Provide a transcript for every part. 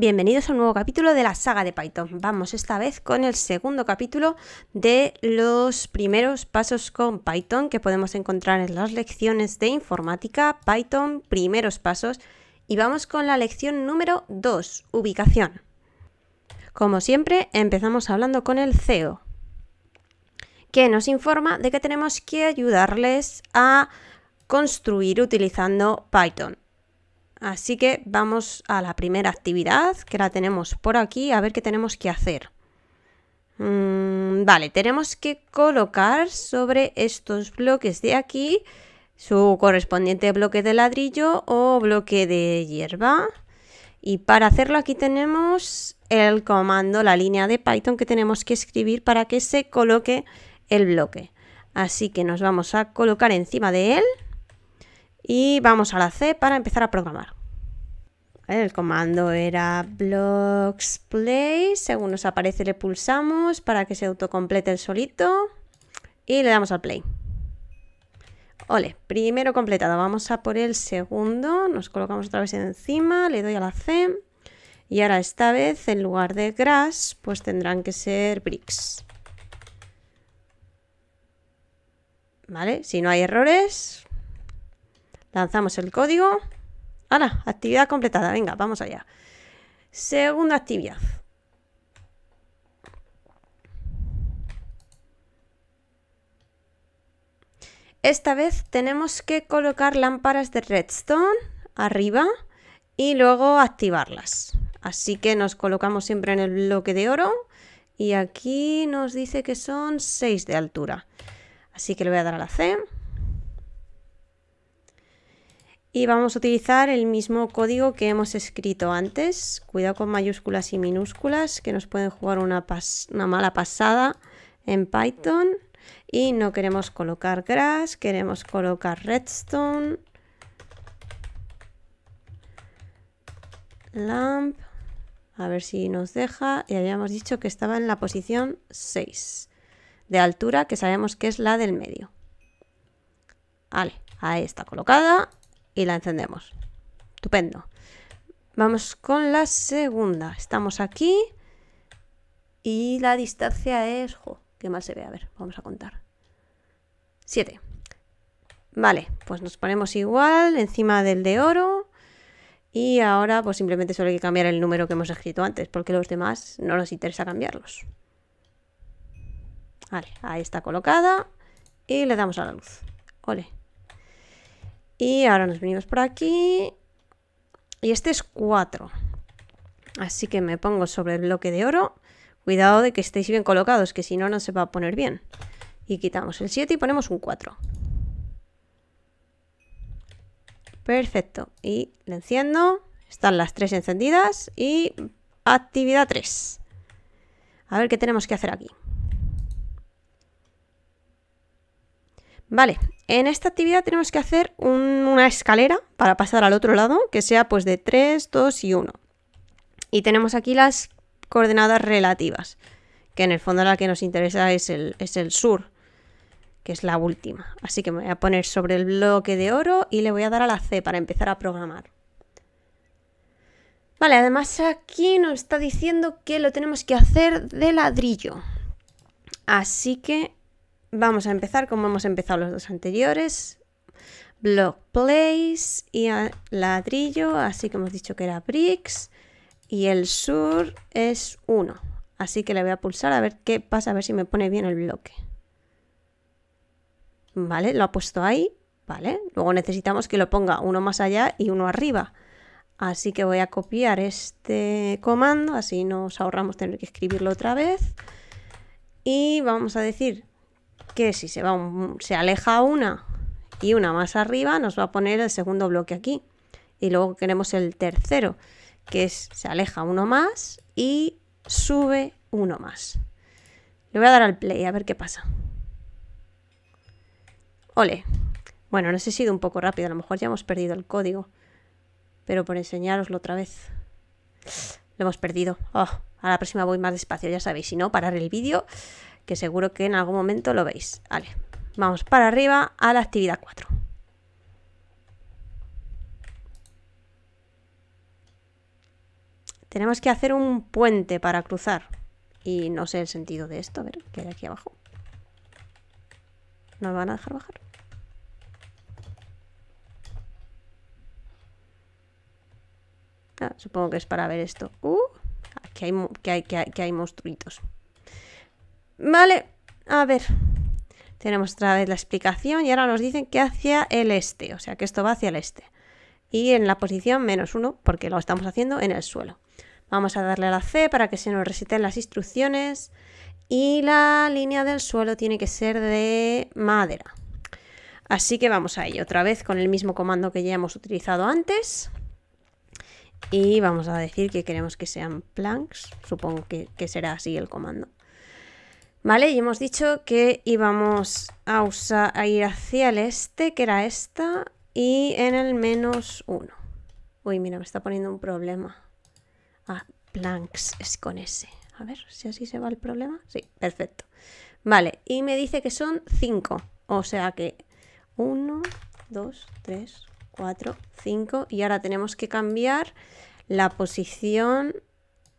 Bienvenidos a un nuevo capítulo de la saga de Python. Vamos esta vez con el segundo capítulo de los primeros pasos con Python que podemos encontrar en las lecciones de informática, Python, primeros pasos. Y vamos con la lección número 2, ubicación. Como siempre, empezamos hablando con el CEO, que nos informa de que tenemos que ayudarles a construir utilizando Python. Así que vamos a la primera actividad que la tenemos por aquí, a ver qué tenemos que hacer. Mm, vale, tenemos que colocar sobre estos bloques de aquí su correspondiente bloque de ladrillo o bloque de hierba. Y para hacerlo aquí tenemos el comando, la línea de Python que tenemos que escribir para que se coloque el bloque. Así que nos vamos a colocar encima de él. Y vamos a la C para empezar a programar. El comando era blocks play. Según nos aparece le pulsamos para que se autocomplete el solito. Y le damos al play. Ole, primero completado. Vamos a por el segundo. Nos colocamos otra vez encima. Le doy a la C. Y ahora esta vez en lugar de grass pues tendrán que ser bricks. ¿Vale? Si no hay errores, Lanzamos el código. ¡Hala! Actividad completada. Venga, vamos allá. Segunda actividad. Esta vez tenemos que colocar lámparas de redstone arriba y luego activarlas. Así que nos colocamos siempre en el bloque de oro y aquí nos dice que son 6 de altura. Así que le voy a dar a la C y vamos a utilizar el mismo código que hemos escrito antes. Cuidado con mayúsculas y minúsculas que nos pueden jugar una, una mala pasada en Python. Y no queremos colocar grass, queremos colocar redstone, lamp, a ver si nos deja. Y habíamos dicho que estaba en la posición 6 de altura, que sabemos que es la del medio. Vale, ahí está colocada y la encendemos. Estupendo. Vamos con la segunda. Estamos aquí y la distancia es... Jo, qué mal se ve. A ver, vamos a contar. 7. Vale, pues nos ponemos igual encima del de oro. Y ahora pues simplemente solo hay que cambiar el número que hemos escrito antes, porque los demás no nos interesa cambiarlos. Vale, ahí está colocada y le damos a la luz. Ole. Y ahora nos venimos por aquí. Y este es 4. Así que me pongo sobre el bloque de oro. Cuidado de que estéis bien colocados, que si no, no se va a poner bien. Y quitamos el 7 y ponemos un 4. Perfecto. Y le enciendo. Están las 3 encendidas y actividad 3. A ver qué tenemos que hacer aquí. Vale, en esta actividad tenemos que hacer una escalera para pasar al otro lado, que sea pues de 3, 2 y 1. Y tenemos aquí las coordenadas relativas, que en el fondo la que nos interesa es el, es el sur, que es la última. Así que me voy a poner sobre el bloque de oro y le voy a dar a la C para empezar a programar. Vale, además aquí nos está diciendo que lo tenemos que hacer de ladrillo. Así que vamos a empezar como hemos empezado los dos anteriores. Block Place y ladrillo, así que hemos dicho que era bricks. Y el sur es 1. Así que le voy a pulsar a ver qué pasa, a ver si me pone bien el bloque. Vale, lo ha puesto ahí. Vale, luego necesitamos que lo ponga uno más allá y uno arriba. Así que voy a copiar este comando, así nos ahorramos tener que escribirlo otra vez. Y vamos a decir que si se, va se aleja una y una más arriba, nos va a poner el segundo bloque aquí. Y luego queremos el tercero, que es se aleja uno más y sube uno más. Le voy a dar al play a ver qué pasa. Ole. Bueno, no sé si he sido un poco rápido, a lo mejor ya hemos perdido el código. Pero por enseñároslo otra vez. Lo hemos perdido. Oh, a la próxima voy más despacio, ya sabéis. Si no, parar el vídeo que seguro que en algún momento lo veis. Vale, vamos para arriba a la actividad 4. Tenemos que hacer un puente para cruzar. Y no sé el sentido de esto, a ver, que hay aquí abajo. ¿Nos van a dejar bajar? Ah, supongo que es para ver esto. Uh, hay, que hay, hay monstruitos. Vale, a ver. Tenemos otra vez la explicación y ahora nos dicen que hacia el este, o sea que esto va hacia el este. Y en la posición menos uno, porque lo estamos haciendo en el suelo. Vamos a darle a la C para que se nos reseten las instrucciones. Y la línea del suelo tiene que ser de madera. Así que vamos a ello, otra vez con el mismo comando que ya hemos utilizado antes. Y vamos a decir que queremos que sean planks, supongo que será así el comando. Vale, y hemos dicho que íbamos a, usar, ir hacia el este, que era esta, y en el menos uno. Uy, mira, me está poniendo un problema. Ah, planks, es con ese. A ver si así se va el problema. Sí, perfecto. Vale, y me dice que son 5. O sea que 1, 2, 3, 4, 5. Y ahora tenemos que cambiar la posición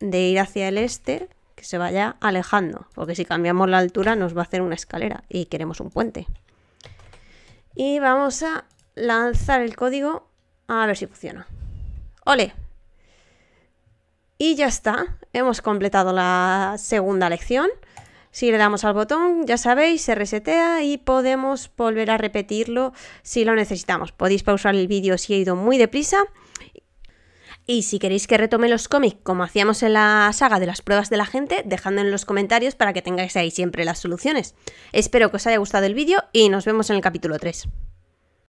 de ir hacia el este se vaya alejando, porque si cambiamos la altura nos va a hacer una escalera y queremos un puente. Y vamos a lanzar el código a ver si funciona. ¡Ole! Y ya está, hemos completado la segunda lección. Si le damos al botón, ya sabéis, se resetea y podemos volver a repetirlo si lo necesitamos. Podéis pausar el vídeo si he ido muy deprisa y si queréis que retome los cómics como hacíamos en la saga de las pruebas de la gente, dejadlo en los comentarios para que tengáis ahí siempre las soluciones. Espero que os haya gustado el vídeo y nos vemos en el capítulo 3.